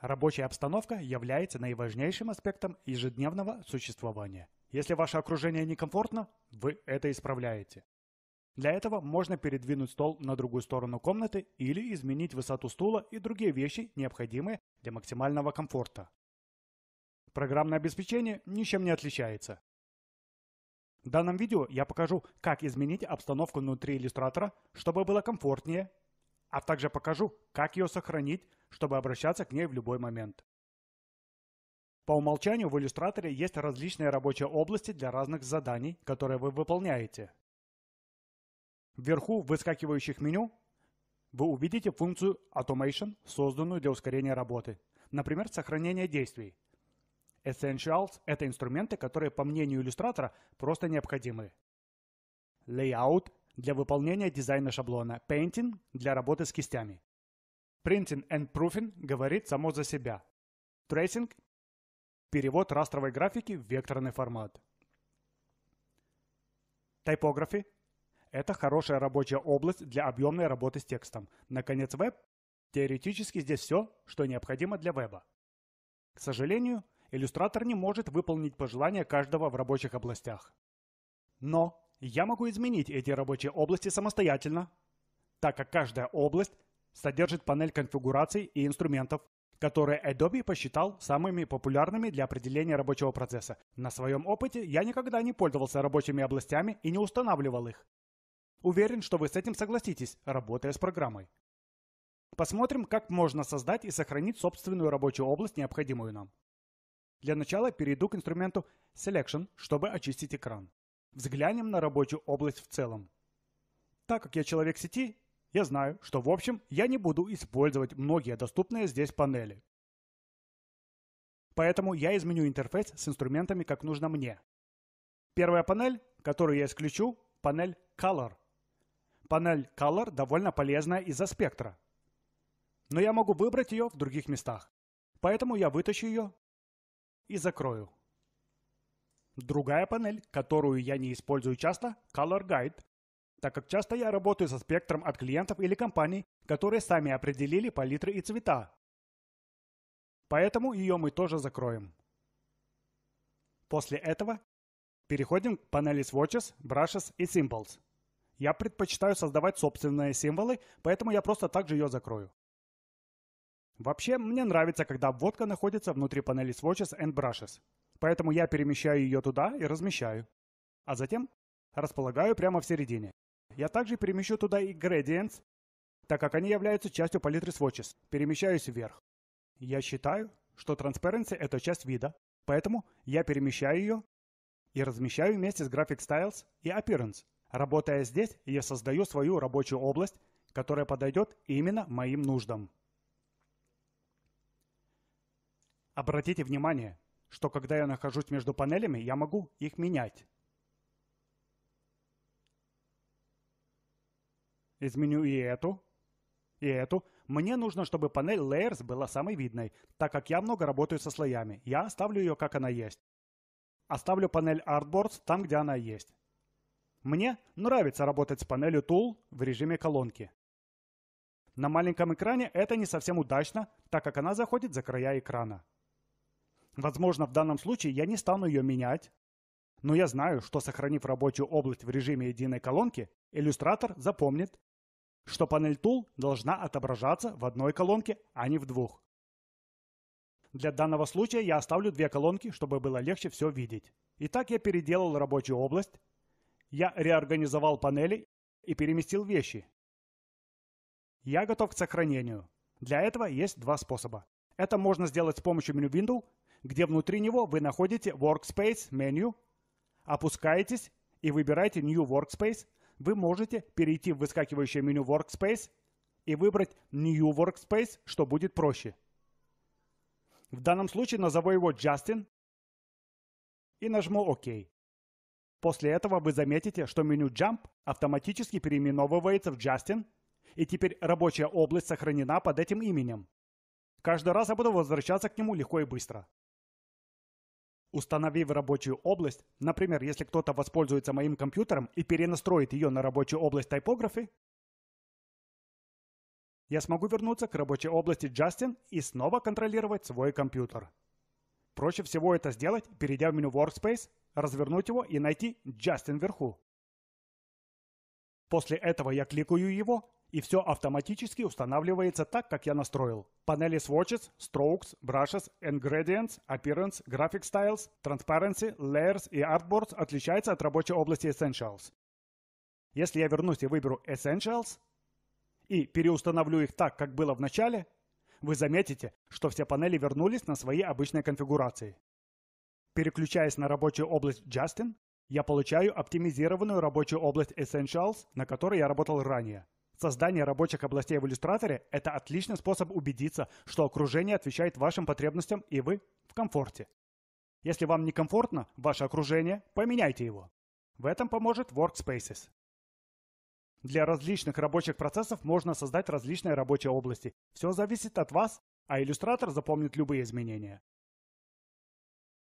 Рабочая обстановка является наиважнейшим аспектом ежедневного существования. Если ваше окружение некомфортно, вы это исправляете. Для этого можно передвинуть стол на другую сторону комнаты или изменить высоту стула и другие вещи, необходимые для максимального комфорта. Программное обеспечение ничем не отличается. В данном видео я покажу, как изменить обстановку внутри иллюстратора, чтобы было комфортнее а также покажу, как ее сохранить, чтобы обращаться к ней в любой момент. По умолчанию в иллюстраторе есть различные рабочие области для разных заданий, которые вы выполняете. Вверху выскакивающих меню вы увидите функцию Automation, созданную для ускорения работы. Например, сохранение действий. Essentials – это инструменты, которые, по мнению иллюстратора, просто необходимы. Layout для выполнения дизайна шаблона, Painting для работы с кистями. Printing and Proofing говорит само за себя. Tracing – перевод растровой графики в векторный формат. Typography – это хорошая рабочая область для объемной работы с текстом. Наконец, веб – теоретически здесь все, что необходимо для веба. К сожалению, иллюстратор не может выполнить пожелания каждого в рабочих областях. Но я могу изменить эти рабочие области самостоятельно, так как каждая область содержит панель конфигураций и инструментов, которые Adobe посчитал самыми популярными для определения рабочего процесса. На своем опыте я никогда не пользовался рабочими областями и не устанавливал их. Уверен, что вы с этим согласитесь, работая с программой. Посмотрим, как можно создать и сохранить собственную рабочую область, необходимую нам. Для начала перейду к инструменту Selection, чтобы очистить экран. Взглянем на рабочую область в целом. Так как я человек сети, я знаю, что в общем я не буду использовать многие доступные здесь панели. Поэтому я изменю интерфейс с инструментами как нужно мне. Первая панель, которую я исключу, панель Color. Панель Color довольно полезная из-за спектра. Но я могу выбрать ее в других местах. Поэтому я вытащу ее и закрою. Другая панель, которую я не использую часто – Color Guide, так как часто я работаю со спектром от клиентов или компаний, которые сами определили палитры и цвета. Поэтому ее мы тоже закроем. После этого переходим к панели Swatches, Brushes и Symbols. Я предпочитаю создавать собственные символы, поэтому я просто также ее закрою. Вообще, мне нравится, когда обводка находится внутри панели Swatches and Brushes. Поэтому я перемещаю ее туда и размещаю. А затем располагаю прямо в середине. Я также перемещу туда и Gradients, так как они являются частью палитры Swatches. Перемещаюсь вверх. Я считаю, что Transparency — это часть вида, поэтому я перемещаю ее и размещаю вместе с Graphic Styles и Appearance. Работая здесь, я создаю свою рабочую область, которая подойдет именно моим нуждам. Обратите внимание, что когда я нахожусь между панелями, я могу их менять. Изменю и эту, и эту. Мне нужно, чтобы панель Layers была самой видной, так как я много работаю со слоями. Я оставлю ее, как она есть. Оставлю панель Artboards там, где она есть. Мне нравится работать с панелью Tool в режиме колонки. На маленьком экране это не совсем удачно, так как она заходит за края экрана. Возможно, в данном случае я не стану ее менять, но я знаю, что сохранив рабочую область в режиме единой колонки, иллюстратор запомнит, что панель Tool должна отображаться в одной колонке, а не в двух. Для данного случая я оставлю две колонки, чтобы было легче все видеть. Итак, я переделал рабочую область, я реорганизовал панели и переместил вещи. Я готов к сохранению. Для этого есть два способа. Это можно сделать с помощью меню Window где внутри него вы находите Workspace меню, опускаетесь и выбираете New Workspace. Вы можете перейти в выскакивающее меню Workspace и выбрать New Workspace, что будет проще. В данном случае назову его Justin и нажму ОК. После этого вы заметите, что меню Jump автоматически переименовывается в Justin, и теперь рабочая область сохранена под этим именем. Каждый раз я буду возвращаться к нему легко и быстро установив рабочую область, например, если кто-то воспользуется моим компьютером и перенастроит ее на рабочую область тайпографы, я смогу вернуться к рабочей области Justin и снова контролировать свой компьютер. Проще всего это сделать, перейдя в меню Workspace, развернуть его и найти Justin вверху. После этого я кликаю его и все автоматически устанавливается так, как я настроил. Панели Swatches, Strokes, Brushes, Ingredients, Appearance, Graphic Styles, Transparency, Layers и Artboards отличаются от рабочей области Essentials. Если я вернусь и выберу Essentials и переустановлю их так, как было в начале, вы заметите, что все панели вернулись на свои обычные конфигурации. Переключаясь на рабочую область Justin, я получаю оптимизированную рабочую область Essentials, на которой я работал ранее – Создание рабочих областей в иллюстраторе – это отличный способ убедиться, что окружение отвечает вашим потребностям и вы в комфорте. Если вам некомфортно ваше окружение, поменяйте его. В этом поможет Workspaces. Для различных рабочих процессов можно создать различные рабочие области. Все зависит от вас, а иллюстратор запомнит любые изменения.